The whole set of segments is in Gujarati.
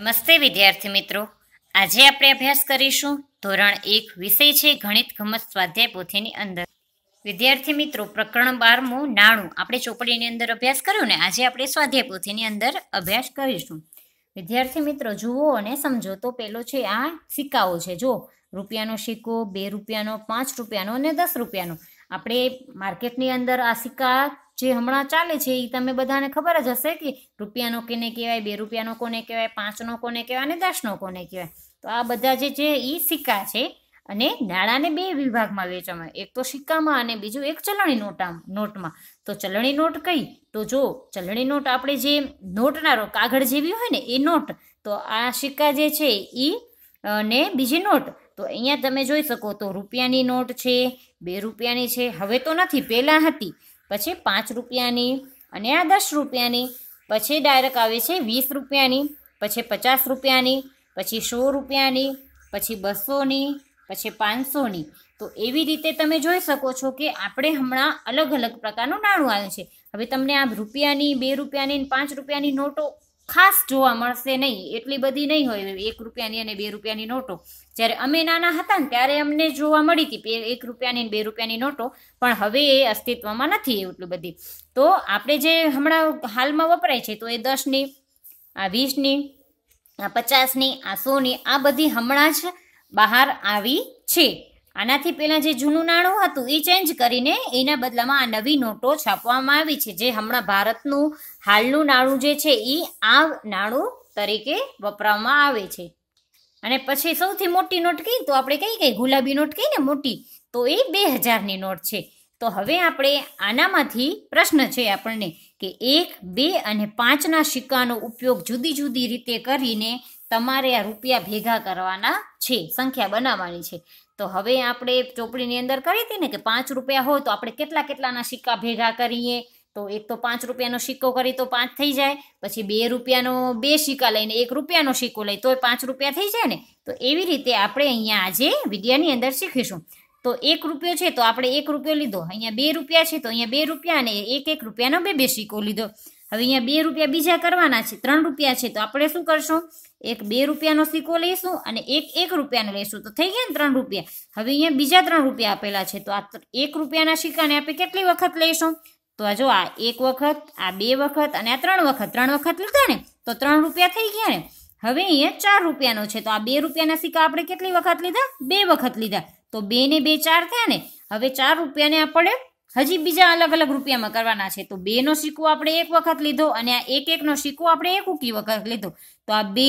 નમસ્તે વિદ્યાર્થી મિત્રો આજે આપણે અભ્યાસ કરીશું ધોરણ એક વિષય છે ગણિત ગમત સ્વાધ્યાય પોથીની અંદર વિદ્યાર્થી મિત્રો પ્રકરણ બારમું નાણું આપણે ચોપડીની અંદર અભ્યાસ કર્યો ને આજે આપણે સ્વાધ્યાય પોથીની અંદર અભ્યાસ કરીશું વિદ્યાર્થી મિત્રો જુઓ અને સમજો તો પેલો છે આ સિક્કાઓ છે જો રૂપિયાનો સિક્કો બે રૂપિયાનો પાંચ રૂપિયાનો અને દસ રૂપિયાનો આપણે માર્કેટની અંદર આ સિક્કા જે હમણાં ચાલે છે એ તમે બધાને ખબર જ હશે કે રૂપિયાનો કોને કહેવાય બે રૂપિયાનો કોને કહેવાય પાંચનો કોને કહેવાય અને દસનો કોને કહેવાય તો આ બધા જે છે એ સિક્કા છે અને નાણાંને બે વિભાગમાં વેચવામાં એક તો સિક્કામાં અને બીજું એક ચલણી નોટા નોટમાં તો ચલણી નોટ કઈ તો જો ચલણી નોટ આપણે જે નોટના કાગળ જેવી હોય ને એ નોટ તો આ સિક્કા જે છે એ ને બીજી નોટ તો અહીંયા તમે જોઈ શકો તો રૂપિયાની નોટ છે બે રૂપિયાની છે હવે તો નથી પહેલાં હતી પછી પાંચ રૂપિયાની અને આ દસ રૂપિયાની પછી ડાયરેક્ટ આવે છે વીસ રૂપિયાની પછી પચાસ રૂપિયાની પછી સો રૂપિયાની પછી બસોની પછી પાંચસોની તો એવી રીતે તમે જોઈ શકો છો કે આપણે હમણાં અલગ અલગ પ્રકારનું નાણું આવ્યું છે હવે તમને આ રૂપિયાની બે રૂપિયાની પાંચ રૂપિયાની નોટો ખાસ જોવા મળશે નહીં એટલી બધી નહીં હોય એક રૂપિયાની અને બે રૂપિયાની નોટો જ્યારે અમે નાના હતા ને ત્યારે અમને જોવા મળી હતી એક રૂપિયાની બે રૂપિયાની નોટો પણ હવે એ અસ્તિત્વમાં નથી એટલી બધી તો આપણે જે હમણાં હાલમાં વપરાય છે તો એ દસની આ વીસની આ પચાસની આ સોની આ બધી હમણાં જ બહાર આવી છે આનાથી પહેલાં જે જૂનું નાણું હતું એ ચેન્જ કરીને એના બદલામાં આ નવી નોટો છાપવામાં આવી છે જે હમણાં ભારતનું હાલનું નાણું જે છે એ આ નાણું તરીકે વપરાવામાં આવે છે અને પછી સૌથી મોટી નોટ કહી તો આપણે કહી કઈ ગુલાબી નોટ કહીને મોટી તો એ બે હજારની નોટ છે તો હવે આપણે આનામાંથી પ્રશ્ન છે આપણને કે એક બે અને પાંચના સિક્કાનો ઉપયોગ જુદી જુદી રીતે કરીને તમારે આ રૂપિયા ભેગા કરવાના છે સંખ્યા બનાવવાની છે તો હવે આપણે ચોપડીની અંદર કરી હતી ને કે પાંચ રૂપિયા હોય તો આપણે કેટલા કેટલાના સિક્કા ભેગા કરીએ તો એક તો પાંચ રૂપિયાનો સિક્કો કરી તો પાંચ થઈ જાય પછી બે રૂપિયાનો બે સિક્કા લઈને એક રૂપિયાનો સિક્કો લઈ તોય પાંચ રૂપિયા થઈ જાય ને તો એવી રીતે આપણે અહીંયા આજે વિદ્યાની અંદર શીખીશું તો એક રૂપિયો છે તો આપણે એક રૂપિયો લીધો અહીંયા બે રૂપિયા છે તો અહીંયા બે રૂપિયા અને એક એક રૂપિયાનો બે બે સિક્કો લીધો હવે અહીંયા બે રૂપિયા બીજા કરવાના છે ત્રણ રૂપિયા છે તો આપણે શું કરશું એક બે રૂપિયાનો સિક્કો લઈશું અને એક એક રૂપિયાને લઈશું તો થઈ ગયા ને ત્રણ રૂપિયા હવે અહીંયા બીજા ત્રણ રૂપિયા આપેલા છે તો આ એક રૂપિયાના સિક્કાને આપણે કેટલી વખત લઈશું તો આ જો આ એક વખત આ બે વખત અને આ ત્રણ વખત ત્રણ વખત લીધા ને તો ત્રણ રૂપિયા થઈ ગયા ને હવે અહીંયા ચાર રૂપિયાનો છે તો આ બે રૂપિયાના સિક્કા આપણે કેટલી વખત લીધા બે વખત લીધા તો બે ને બે ચાર થયા ને હવે ચાર રૂપિયાને આપણે હજી બીજા અલગ અલગ રૂપિયામાં કરવાના છે તો બેનો સિક્કો આપણે એક વખત લીધો અને આ એક એકનો સિક્કો આપણે એક ઉકી વખત લીધો તો આ બે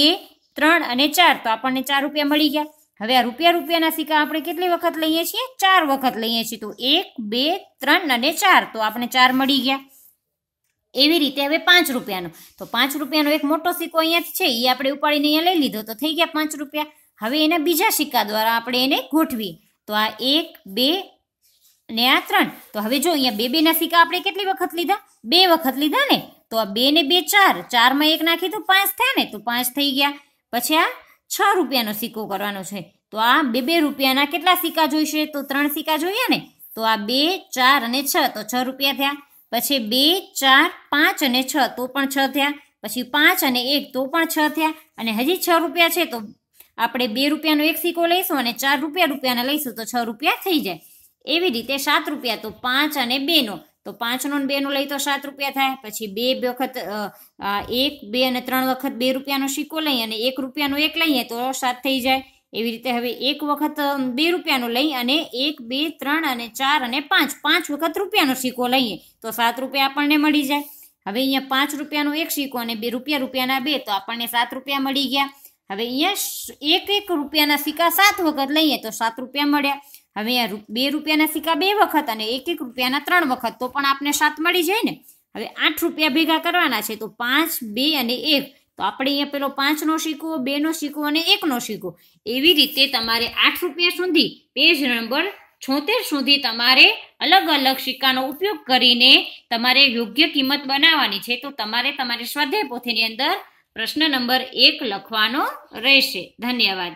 ત્રણ અને ચાર તો આપણને ચાર રૂપિયા મળી ગયા હવે આ રૂપિયા રૂપિયાના સિક્કા આપણે કેટલી વખત લઈએ છીએ ચાર વખત લઈએ છીએ તો એક બે ત્રણ અને ચાર તો આપણે ચાર મળી ગયા એવી રીતે હવે પાંચ રૂપિયાનો તો પાંચ રૂપિયાનો એક મોટો સિક્કો અહીંયા છે એ આપણે ઉપાડીને અહીંયા લઈ લીધો તો થઈ ગયા પાંચ રૂપિયા હવે એના બીજા સિક્કા દ્વારા આપણે એને ગોઠવીએ તો આ એક બે અને આ ત્રણ તો હવે જો અહીંયા બે બેના સિક્કા આપણે કેટલી વખત લીધા બે વખત લીધા ને તો આ બે ને બે ચાર ચારમાં એક નાખી તો પાંચ થયા ને તો પાંચ થઈ ગયા પછી આ છ રૂપિયાનો સિક્કો કરવાનો છે તો આ બે બે રૂપિયાના કેટલા સિક્કા જોઈશે તો ત્રણ સિક્કા જોઈએ ને તો આ બે ચાર અને છ તો છ રૂપિયા થયા પછી બે ચાર પાંચ અને છ તો પણ છ થયા પછી પાંચ અને એક તો પણ છ થયા અને હજી છ રૂપિયા છે તો આપણે બે રૂપિયાનો એક સિક્કો લઈશું અને ચાર રૂપિયા રૂપિયાના લઈશું તો છ રૂપિયા થઈ જાય એવી રીતે સાત રૂપિયા તો પાંચ અને બેનો તો પાંચનો ને બેનો લઈ તો સાત રૂપિયા થાય પછી બે વખત એક બે અને ત્રણ વખત બે રૂપિયાનો સિક્કો લઈ અને એક રૂપિયાનો એક લઈએ તો સાત થઈ જાય એવી રીતે હવે એક વખત બે રૂપિયાનો લઈ અને એક બે ત્રણ અને ચાર અને પાંચ પાંચ વખત રૂપિયાનો સિક્કો લઈએ તો સાત રૂપિયા આપણને મળી જાય હવે અહીંયા પાંચ રૂપિયાનો એક સિક્કો અને બે રૂપિયા રૂપિયાના બે તો આપણને સાત રૂપિયા મળી ગયા હવે અહીંયા એક એક રૂપિયાના સિક્કા સાત વખત લઈએ તો સાત રૂપિયા મળ્યા હવે આ બે રૂપિયાના સિક્કા બે વખત અને એક એક રૂપિયાના ત્રણ વખત તો પણ આપને સાત મળી જાય ને હવે આઠ રૂપિયા ભેગા કરવાના છે તો પાંચ બે અને એક તો આપણે અહીંયા પેલો પાંચનો સિક્કો બેનો સિક્કો અને એકનો સિક્કો એવી રીતે તમારે આઠ રૂપિયા સુધી પેજ નંબર છોતેર સુધી તમારે અલગ અલગ સિક્કાનો ઉપયોગ કરીને તમારે યોગ્ય કિંમત બનાવવાની છે તો તમારે તમારી સ્વાધ્યાય પોથીની અંદર પ્રશ્ન નંબર એક લખવાનો રહેશે ધન્યવાદ